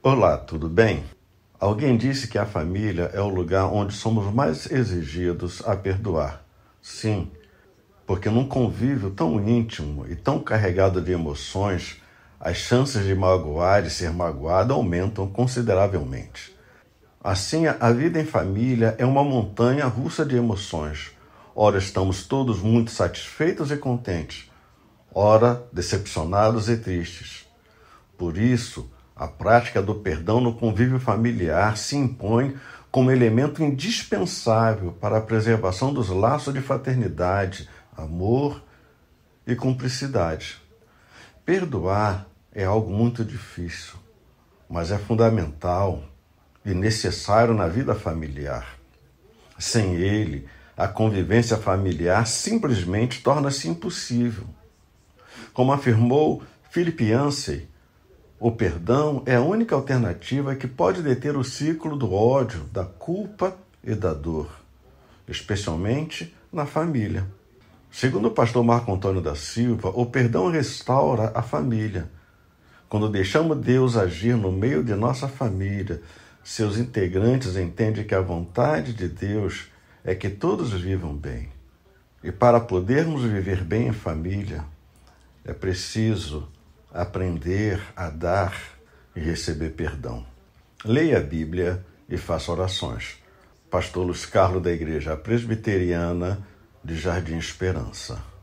Olá, tudo bem? Alguém disse que a família é o lugar onde somos mais exigidos a perdoar. Sim, porque num convívio tão íntimo e tão carregado de emoções, as chances de magoar e ser magoado aumentam consideravelmente. Assim, a vida em família é uma montanha russa de emoções. Ora, estamos todos muito satisfeitos e contentes, ora, decepcionados e tristes. Por isso, a prática do perdão no convívio familiar se impõe como elemento indispensável para a preservação dos laços de fraternidade, amor e cumplicidade. Perdoar é algo muito difícil, mas é fundamental e necessário na vida familiar. Sem ele, a convivência familiar simplesmente torna-se impossível. Como afirmou Philip Yancey, o perdão é a única alternativa que pode deter o ciclo do ódio, da culpa e da dor, especialmente na família. Segundo o pastor Marco Antônio da Silva, o perdão restaura a família. Quando deixamos Deus agir no meio de nossa família, seus integrantes entendem que a vontade de Deus é que todos vivam bem. E para podermos viver bem em família, é preciso aprender a dar e receber perdão. Leia a Bíblia e faça orações. Pastor Luiz Carlos da Igreja Presbiteriana de Jardim Esperança.